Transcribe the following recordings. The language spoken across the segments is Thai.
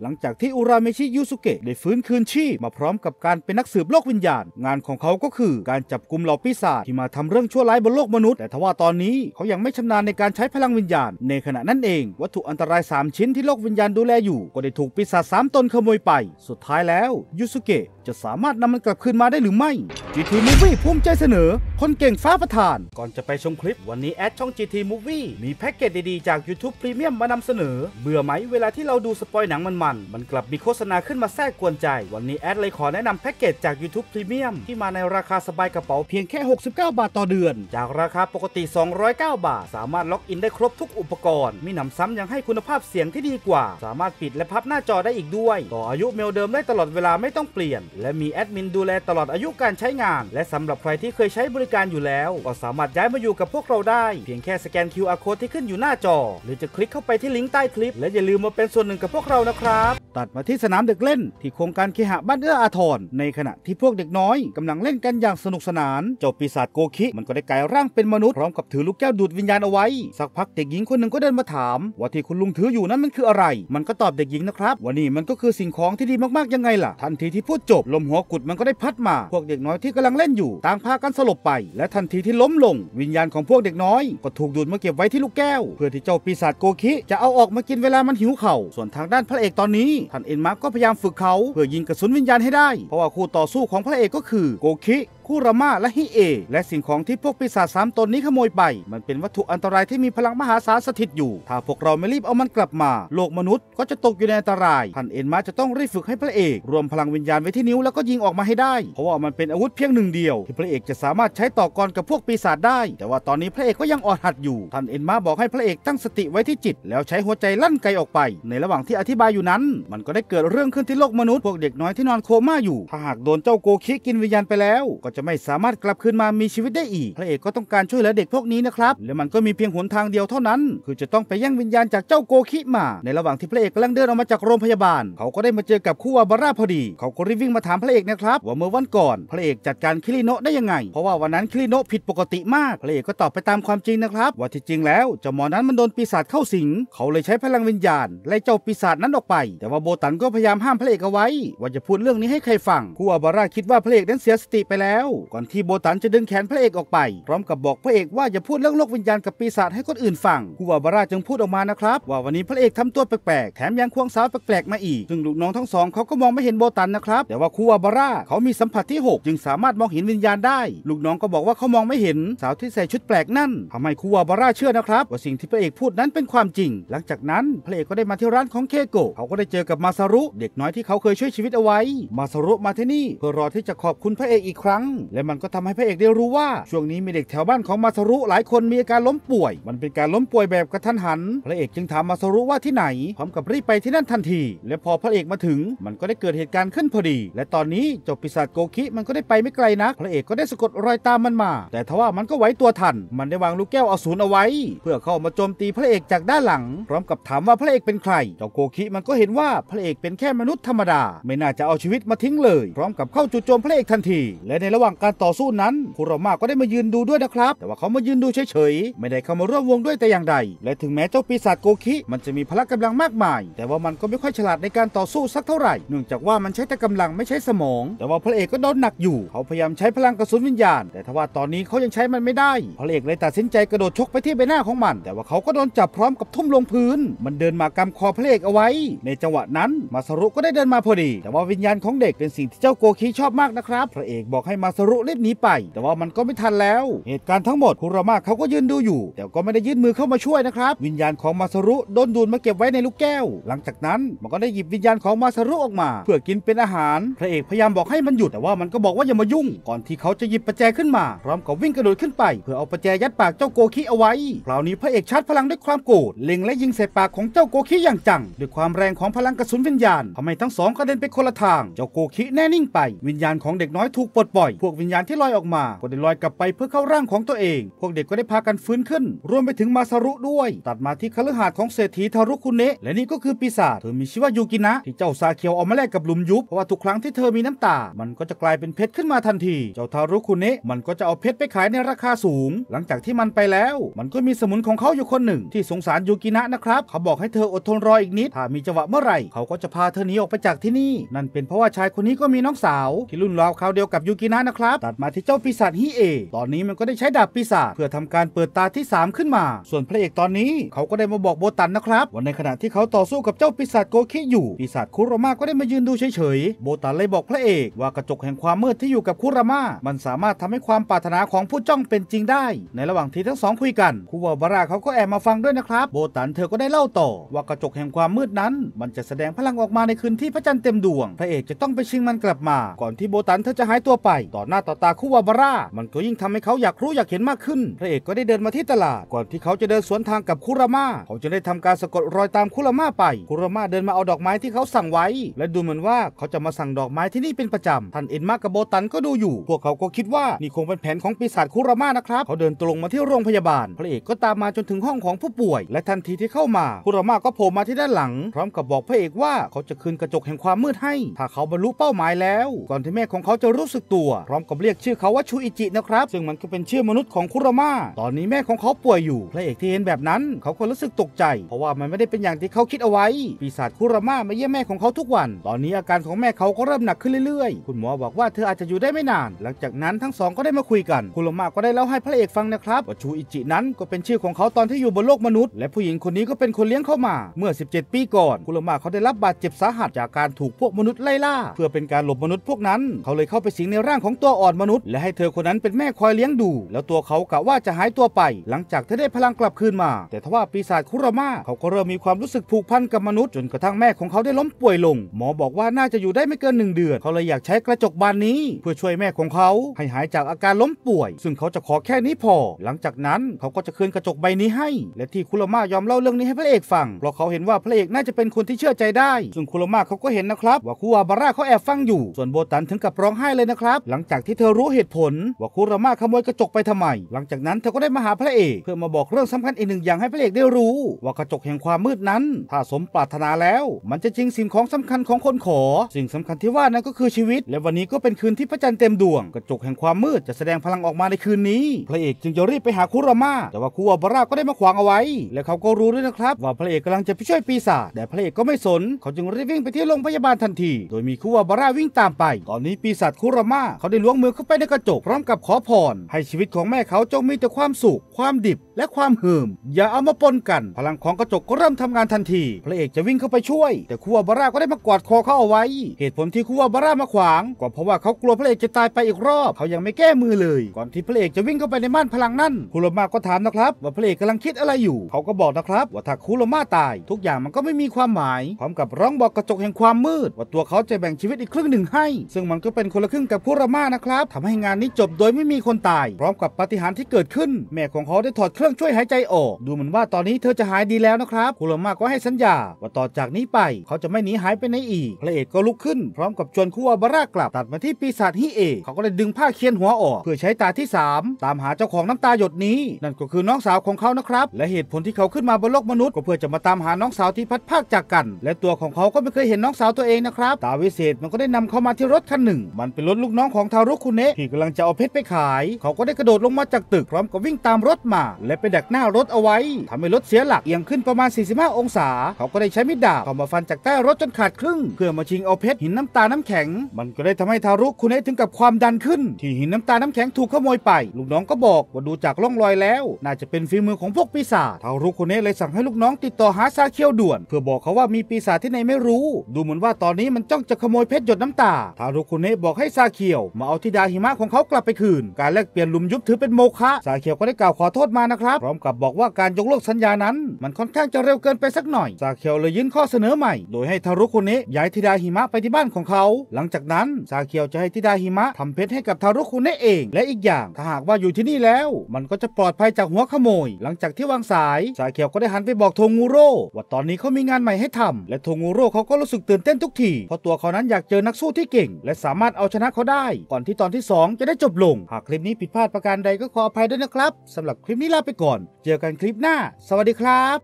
หลังจากที่อุราเมชิยูสุเกะได้ฟื้นคืนชีพมาพร้อมกับการเป็นนักสืบโลกวิญญาณ งานของเขาก็คือการจับกลุ่มเหล่าปีศาจ ที่มาทำเรื่องชั่วร้ายบนโลกมนุษย์ แต่ทว่าตอนนี้เขายังไม่ชำนาญในการใช้พลังวิญญาณ ในขณะนั้นเองวัตถุอันตราย 3 ชิ้นที่โลกวิญญาณดูแลอยู่ ก็ได้ถูกปีศาจสามตนขโมยไป สุดท้ายแล้วยูสุเกะจะสามารถนำมันกลับคืนมาได้หรือไม่ทีมูฟี่ภูมิใจเสนอคนเก่งฟ้าประธาน ก่อนจะไปชมคลิปวันนี้แอดช่อง GT Movie มีแพ็กเกจดีๆจาก YouTube Premium มานำเสนอ เบื่อไหมเวลาที่เราดูสปอยหนังมันมันมันกลับมีโฆษณาขึ้นมาแทรกกวนใจ วันนี้แอดเลยขอแนะนำแพ็กเกจจาก YouTube Premium ที่มาในราคาสบายกระเป๋าเพียงแค่ 69 บาทต่อเดือน จากราคาปกติ 209 บาท สามารถล็อกอินได้ครบทุกอุปกรณ์ มีหนำซ้ำยังให้คุณภาพเสียงที่ดีกว่า สามารถปิดและพับหน้าจอได้อีกด้วยต่ออายุเมลเดิมได้ตลอดเวลาไม่ต้องเปลี่ยนและมีแอดมินดูแลตลอดอายุการใช้งาน และสำหรับใครที่เคยใช้บริการอยู่แล้วก็สามารถย้ายมาอยู่กับพวกเราได้ เพียงแค่สแกน QR code ที่ขึ้นอยู่หน้าจอ หรือจะคลิกเข้าไปที่ลิงก์ใต้คลิป และอย่าลืมมาเป็นส่วนหนึ่งกับพวกเรานะครับตัดมาที่สนามเด็กเล่น ที่โครงการเคหะบ้านเอื้ออาทร ในขณะที่พวกเด็กน้อยกำลังเล่นกันอย่างสนุกสนานเจ้าปีศาจโกคิ มันก็ได้กลายร่างเป็นมนุษย์ พร้อมกับถือลูกแก้วดูดวิญญาณเอาไว้ สักพักเด็กหญิงคนหนึ่งก็เดินมาถาม ว่าที่คุณลุงถืออยู่นั้นมันคืออะไร มันก็ตอบเด็กหญิงนะครับว่านี่มันก็คือสิ่งของที่ดีมากๆยังไงล่ะทันทีที่พูดจบ ลมหัวกุดมันก็ได้พัดมาพวกเด็กน้อยที่กำลังเล่นอยู่ต่างพากันสลบไป และทันทีที่ล้มลงวิญญาณของพวกเด็กน้อยก็ถูกดูดมาเก็บไว้ที่ลูกแก้ว เพื่อที่เจ้าปีศาจโกคิ จะเอาออกมากินเวลามันหิวเข่าส่วนทางด้านพระเอกตอนนี้ท่านเอ็นมาร์กก็พยายามฝึกเขา เพื่อยิงกระสุนวิญญาณให้ได้ เพราะว่าคู่ต่อสู้ของพระเอกก็คือ โกคิูุรามาและฮิเอ และสิ่งของที่พวกปีศาจสามตนนี้ขโมยไป มันเป็นวัตถุอันตรายที่มีพลังมหาศาลสถิตอยู่ ถ้าพวกเราไม่รีบเอามันกลับมา โลกมนุษย์ก็จะตกอยู่ในอันตราย ท่านเอ็นมาจะต้องรีบฝึกให้พระเอก รวมพลังวิญญาณไว้ที่นิ้วแล้วก็ยิงออกมาให้ได้ เพราะว่ามันเป็นอาวุธเพียงหนึ่งเดียว ที่พระเอกจะสามารถใช้ต่อกรกับพวกปีศาจได้ แต่ว่าตอนนี้พระเอกก็ยังอ่อนหัดอยู่ท่านเอ็นมาบอกให้พระเอกตั้งสติไว้ที่จิตแล้วใช้หัวใจลั่นไกลออกไป ในระหว่างที่อธิบายอยู่นั้น มันก็ได้เกิดเรื่องขึ้นที่โลกมนุษย์พวกเด็กน้อยที่นอนโคม่าอยู่ถ้าหากโดนเจ้าโกคิกินวิญญาณไปแล้ว ก็จะะไม่สามารถกลับคืนมามีชีวิตได้อีก พระเอกก็ต้องการช่วยเหลือเด็กพวกนี้นะครับ และมันก็มีเพียงหนทางเดียวเท่านั้น คือจะต้องไปแย่งวิญญาณจากเจ้าโกคิมาในระหว่างที่พระเอกกำลังเดินออกมาจากโรงพยาบาล เขาก็ได้มาเจอกับคู่อาบาร่าพอดีเขาก็รีบวิ่งมาถามพระเอกนะครับว่าเมื่อวันก่อนพระเอกจัดการคิริโนะได้ยังไงเพราะว่าวันนั้นคิริโนะผิดปกติมากพระเอกก็ตอบไปตามความจริงนะครับว่าที่จริง แล้วเจ้าหมอนั้นมันโดนปีศาจเข้าสิงเขาเลยใช้พลังวิญญาณไล่เจ้าปีศาจนั้นออกไป แต่ว่าโบตันก็พยายามห้ามพระเอกเอาไว้ ว่าจะพูดเรื่องนี้ให้ใครฟังคู่อาบาร่าคิดว่าพระเอกนั้นเสียสติไปแล้วก่อนที่โบตันจะดึงแขนพระเอกออกไป พร้อมกับบอกพระเอกว่าอย่าพูดเรื่องโลกวิญญาณกับปีศาจให้คนอื่นฟัง คูวาบาร่าจึงพูดออกมานะครับว่าวันนี้พระเอกทำตัวแปลกๆแถมยังควงสาวแปลกๆมาอีกซึ่งลูกน้องทั้งสองเขาก็มองไม่เห็นโบตันนะครับ แต่ว่าคูวาบาร่าเขามีสัมผัสที่ 6 จึงสามารถมองเห็นวิญญาณได้ ลูกน้องก็บอกว่าเขามองไม่เห็นสาวที่ใส่ชุดแปลกนั่นทำให้คูวาบาร่าเชื่อนะครับ ว่าสิ่งที่พระเอกพูดนั้นเป็นความจริง หลังจากนั้นพระเอกก็ได้มาที่ร้านของเคโกเขาก็ได้เจอกับมาซารุ เด็กน้อยที่เขาเคยช่วยชีวิตเอาไว้ มาซารุมาที่นี่เพื่อรอที่จะขอบคุณพระเอกอีกครั้งและมันก็ทำให้พระเอกได้รู้ว่าช่วงนี้มีเด็กแถวบ้านของมาสรุหลายคนมีอาการล้มป่วย มันเป็นการล้มป่วยแบบกระทันหัน พระเอกจึงถามมาสรุว่าที่ไหนพร้อมกับรีบไปที่นั่นทันที และพอพระเอกมาถึงมันก็ได้เกิดเหตุการณ์ขึ้นพอดี และตอนนี้จบปีศาจโกคิมันก็ได้ไปไม่ไกลนะพระเอกก็ได้สะกดรอยตามมันมา แต่ทว่ามันก็ไหวตัวทันมันได้วางลูกแก้วอสูรเอาไว้ เพื่อเข้ามาโจมตีพระเอกจากด้านหลัง พร้อมกับถามว่าพระเอกเป็นใครเจ้าโกคิมันก็เห็นว่าพระเอกเป็นแค่มนุษย์ธรรมดา ไม่น่าจะเอาชีวิตมาทิ้งเลย พร้อมกับเข้าจู่โจมพระเอกทันทีและในระหว่างการต่อสู้นั้น คุรามาก็ได้มายืนดูด้วยนะครับ แต่ว่าเขามายืนดูเฉยๆไม่ได้เข้ามาร่วมวงด้วยแต่อย่างใด และถึงแม้ เจ้าปีศาจโกคิมันจะมีพละกำลังมากมาย แต่ว่ามันก็ไม่ค่อยฉลาดในการต่อสู้สักเท่าไหร่เนื่องจากว่ามันใช้แต่กำลังไม่ใช้สมองแต่ว่าพระเอกก็โดนหนักอยู่ เขาพยายามใช้พลังกระสุนวิญญาณ แต่ทว่าตอนนี้เขายังใช้มันไม่ได้พระเอกเลยตัดสินใจกระโดดชกไปที่ใบหน้าของมัน แต่ว่าเขาก็โดนจับพร้อมกับทุ่มลงพื้น มันเดินมากำคอพระเอกเอาไว้ ในจังหวะนั้นมาสรุก็ได้เดินมาพอดี แต่ว่าวิญญาณของเด็กเป็นสิ่งที่เจ้าโกคิชอบมากนะครับพระเอกบอกให้มาซารุเล่มนี้ไป แต่ว่ามันก็ไม่ทันแล้วเหตุการณ์ทั้งหมดคุรามาเขาก็ยืนดูอยู่ แต่ก็ไม่ได้ยื่นมือเข้ามาช่วยนะครับวิญญาณของมาซารุโดนดูดมาเก็บไว้ในลูกแก้ว หลังจากนั้นมันก็ได้หยิบวิญญาณของมาซารุออกมา เพื่อกินเป็นอาหาร พระเอกพยายามบอกให้มันหยุดแต่ว่ามันก็บอกว่าอย่ามายุ่ง ก่อนที่เขาจะหยิบประแจขึ้นมาพร้อมกับวิ่งกระโดดขึ้นไป เพื่อเอาประแจยัดปากเจ้าโกคิเอาไว้คราวนี้พระเอกชาร์จพลังด้วยความโกรธเล็งและยิงใส่ปากของเจ้าโกคิอย่างจังด้วยความแรงของพลังกระสุนวิญญาณทำให้ทั้งสองกระเด็นไปคนละทางเจ้าโกคิแน่นิ่งไปวิญญาณของเด็กน้อยถูกปลดปล่อยพวกวิญญาณที่ลอยออกมาก็ได้ลอยกลับไปเพื่อเข้าร่างของตัวเอง พวกเด็กก็ได้พากันฟื้นขึ้น รวมไปถึงมาสรุด้วย ตัดมาที่คฤหาสน์ของเศรษฐีทารุคุเนะและนี่ก็คือปีศาจเธอมีชื่อว่ายูกินะที่เจ้าซาเคียวเอามาแลกกับหลุมยุบเพราะว่าทุกครั้งที่เธอมีน้ำตา มันก็จะกลายเป็นเพชรขึ้นมาทันที เจ้าทารุคุเนะมันก็จะเอาเพชรไปขายในราคาสูง หลังจากที่มันไปแล้ว มันก็มีสมุนของเขาอยู่คนหนึ่ง ที่สงสารยูกินะนะครับเขาบอกให้เธออดทนรออีกนิดถ้ามีจังหวะเมื่อไหร่เขาก็จะพาเธอหนีออกไปจากที่นี่ นั่นเป็นเพราะว่าชายคนนี้ก็มีน้องสาว ที่รุ่นราวเขาเดียวกับยูกินะนะครับตัดมาที่เจ้าปีศาจฮีเอตอนนี้มันก็ได้ใช้ดาบปีศาจ เพื่อทำการเปิดตาที่ 3 ขึ้นมา ส่วนพระเอกตอนนี้เขาก็ได้มาบอกโบตันนะครับว่าในขณะที่เขาต่อสู้กับเจ้าปีศาจโกคิอยู่ปีศาจคุรามาก็ได้มายืนดูเฉยๆโบตันเลยบอกพระเอกว่ากระจกแห่งความมืดที่อยู่กับคุรามามันสามารถทำให้ความปรารถนาของผู้จ้องเป็นจริงได้ ในระหว่างที่ทั้งสองคุยกันคูวาบาราเขาก็แอบมาฟังด้วยนะครับโบตันเธอก็ได้เล่าต่อ ว่ากระจกแห่งความมืดนั้น มันจะแสดงพลังออกมาในคืนที่พระจันทร์เต็มดวงพระเอกจะต้องไปชิงมันกลับมา ก่อนที่โบตันเธอจะหายตัวไปตอหน้าต่อตาคู่วาบาร่ามันก็ยิ่งทำให้เขาอยากรู้อยากเห็นมากขึ้นพระเอกก็ได้เดินมาที่ตลาดก่อนที่เขาจะเดินสวนทางกับคุรามาเขาจะได้ทำการสะกดรอยตามคุรามาไป คุรามาเดินมาเอาดอกไม้ที่เขาสั่งไว้ และดูเหมือนว่าเขาจะมาสั่งดอกไม้ที่นี่เป็นประจำท่านเอ็นมากกับโบตันก็ดูอยู่พวกเขาก็คิดว่านี่คงเป็นแผนของปีศาจคุรามานะครับเขาเดินตรงมาที่โรงพยาบาลพระเอกก็ตามมาจนถึงห้องของผู้ป่วย และทันทีที่เข้ามาคุรามาก็โผล่มาที่ด้านหลัง พร้อมกับบอกพระเอกว่าเขาจะคืนกระจกแห่งความมืดให้ ถ้าเขาบรรลุเป้าหมายแล้ว ก่อนที่แม่ของเขาจะรู้สึกตัวร้อมกับเรียกชื่อเขาว่าชูอิจินะครับ ซึ่งมันก็เป็นชื่อมนุษย์ของคุรมาตอนนี้แม่ของเขาป่วยอยู่พระเอกที่เห็นแบบนั้นเขาก็รู้สึกตกใจเพราะว่ามันไม่ได้เป็นอย่างที่เขาคิดเอาไว้ ปีศาจคุรมามาเยี่ยมแม่ของเขาทุกวัน ตอนนี้อาการของแม่เขาก็เริ่มหนักขึ้นเรื่อย ๆ คุณหมอบอกว่าเธออาจจะอยู่ได้ไม่นาน หลังจากนั้นทั้งสองก็ได้มาคุยกัน คุรมาก็ได้เล่าให้พระเอกฟังนะครับว่าชูอิจินั้นก็เป็นชื่อของเขาตอนที่อยู่บนโลกมนุษย์และผู้หญิงคนนี้ก็เป็นคนเลี้ยงเข้ามาเมื่อ 17 ปีก่อน คุรมาเขาได้รับบาดเจ็บสาหัสจากการถูกพวกมนุษย์ไล่ล่าเพื่อเป็นการหลบมนุษย์พวกนั้นเขาเลยเข้าไปสิงในร่างของตัวอ่อนมนุษย์และให้เธอคนนั้นเป็นแม่คอยเลี้ยงดู แล้วตัวเขากะว่าจะหายตัวไป หลังจากเธอได้พลังกลับคืนมา แต่ทว่าปีศาจคุรมาเขาก็เริ่มมีความรู้สึกผูกพันกับมนุษย์ จนกระทั่งแม่ของเขาได้ล้มป่วยลงหมอบอกว่าน่าจะอยู่ได้ไม่เกินหนึ่งเดือน เขาเลยอยากใช้กระจกบานนี้ เพื่อช่วยแม่ของเขาให้หายจากอาการล้มป่วยซึ่งเขาจะขอแค่นี้พอ หลังจากนั้นเขาก็จะคืนกระจกใบนี้ให้ และที่คุรมายอมเล่าเรื่องนี้ให้พระเอกฟังเพราะเขาเห็นว่าพระเอกน่าจะเป็นคนที่เชื่อใจได้ซึ่งคุรมาเขาก็เห็นนะครับ ว่าคูอาบาร่าเขาแอบฟังอยู่ส่วนโบตันถึงกับร้องไห้เลยนะครับหลังงจากที่เธอรู้เหตุผลว่าคุรามาขโมยกระจกไปทำไม หลังจากนั้นเธอก็ได้มาหาพระเอกเพื่อมาบอกเรื่องสำคัญอีกหนึ่งอย่างให้พระเอกได้รู้ว่ากระจกแห่งความมืดนั้นถ้าสมปรารถนาแล้วมันจะริงสิ่งของสำคัญของคนขอ สิ่งสำคัญที่ว่านั้นก็คือชีวิต และวันนี้ก็เป็นคืนที่พระจันทร์เต็มดวงกระจกแห่งความมืดจะแสดงพลังออกมาในคืนนี้ พระเอกจึงจะรีบไปหาคุรามาแต่ว่าคุอาบาราก็ได้มาขวางเอาไว้ และเขาก็รู้ด้วยนะครับว่าพระเอกกำลังจะไปช่วยปีศาจ แต่พระเอกก็ไม่สนเขาจึงรีบวิ่งไปที่โรงพยาบาลทันที โดยมีคุอาบราวิ่งตามไปตอนนี้ปีศาจคุรามาเขาได้ล้วงมือเข้าไปในกระจกพร้อมกับขอพร ให้ชีวิตของแม่เขาจงมีแต่ความสุขความดิบและความหืมอย่าเอามาปนกัน พลังของกระจกก็เริ่มทำงานทันทีพระเอกจะวิ่งเข้าไปช่วย แต่คูวบาร่าก็ได้มากอดคอเขาเอาไว้ เหตุผลที่คูวบาร่ามาขวางก็เพราะว่าเขากลัวพระเอกจะตายไปอีกรอบ เขายังไม่แก้มือเลย ก่อนที่พระเอกจะวิ่งเข้าไปในม่านพลังนั้นคุโรมาก็ถามนะครับ ว่าพระเอกกำลังคิดอะไรอยู่ เขาก็บอกนะครับ ว่าถ้าคุโรมาตาย ทุกอย่างมันก็ไม่มีความหมายพร้อมกับร้องบอกกระจกแห่งความมืด ว่าตัวเขาจะแบ่งชีวิตอีกครึ่งหนึ่งให้ ซึ่งมันก็เป็นคนละครึ่งกับคุโรมา5นะครับทำให้งานนี้จบโดยไม่มีคนตายพร้อมกับปฏิหารที่เกิดขึ้นแม่ของเขาได้ถอดเครื่องช่วยหายใจออก ดูเหมือนว่าตอนนี้เธอจะหายดีแล้วนะครับ คุรมาก็ให้สัญญาว่าต่อจากนี้ไปเขาจะไม่หนีหายไปไหนอีกพระเอกก็ลุกขึ้น พร้อมกับชวนคู่อาบารากลับตัดมาที่ปีศาจฮิเอะเขาก็เลยดึงผ้าเคียนหัวออกเพื่อใช้ตาที่ 3 ตามหาเจ้าของน้ำตาหยดนี้ นั่นก็คือน้องสาวของเขานะครับและเหตุผลที่เขาขึ้นมาบนโลกมนุษย์ก็เพื่อจะมาตามหาน้องสาวที่พัดภาคจากกัน และตัวของเขาก็ไม่เคยเห็นน้องสาวตัวเองนะครับตาวิเศษมันก็ได้นำเขามาที่รถคันหนึ่ง มันเป็นรถลูกน้องของทารุคุเนะที่กำลังจะเอาเพชรไปขาย เขาก็ได้กระโดดลงมาจากตึกพร้อมกับวิ่งตามรถมา และไปดักหน้ารถเอาไว้ ทำให้รถเสียหลักเอียงขึ้นประมาณ 45 องศา เขาก็ได้ใช้มีดดาบเข้ามาฟันจากใต้รถจนขาดครึ่งเพื่อมาชิงเอาเพชรหินน้ำตาน้ำแข็ง มันก็ได้ทำให้ทารุคุเนะถึงกับความดันขึ้น ที่หินน้ำตาน้ำแข็งถูกขโมยไป ลูกน้องก็บอกว่าดูจากร่องรอยแล้ว น่าจะเป็นฝีมือของพวกปีศาจทารุคุเนะเลยสั่งให้ลูกน้องติดต่อหาซาเคียวด่วนเพื่อบอกเขาว่ามีปีศาจที่ไหนไม่รู้ ดูเหมือนว่าตอนนี้มันจ้องจะขโมยเพชรหยดน้ำตา ทารุคุเนะบอกให้ซาเคียวมาเอาธิดาหิมะ ของเขากลับไปคืน การแลกเปลี่ยนหลุมยุบถือเป็นโมฆะสายเขียวก็ได้กล่าวขอโทษมานะครับ พร้อมกับบอกว่าการยกเลิกสัญญานั้น มันค่อนข้างจะเร็วเกินไปสักหน่อยสายเขียวเลยยื่นข้อเสนอใหม่ โดยให้ทารุคนนี้ย้ายธิดาหิมะ ไปที่บ้านของเขา หลังจากนั้นสายเขียวจะให้ธิดาหิมะทำเพชรให้กับทารุคนนน้เอง และอีกอย่าง ถ้าหากว่าอยู่ที่นี่แล้ว มันก็จะปลอดภัยจากหัวขโมย หลังจากที่วางสายสายเขียวก็ได้หันไปบอกโทงูโร่ว่าตอนนี้เขามีงานใหม่ให้ทำและโทงูโร่เขาก็รู้สึกตื่นเต้นทุกทีเพราะตัวเขานั้นอยากเจอนักสู้ที่เก่ง และสามารถเอาชนะเขาได้ก่อนที่ตอนที่2จะได้จบลง หากคลิปนี้ผิดพลาดประการใดก็ขออภัยด้วยนะครับสำหรับคลิปนี้ลาไปก่อน เจอกันคลิปหน้า สวัสดีครับ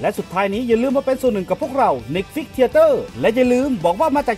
และสุดท้ายนี้อย่าลืมมาเป็นส่วนหนึ่งกับพวกเรา n e t f l i x Theater และอย่าลืมบอกว่ามาจาก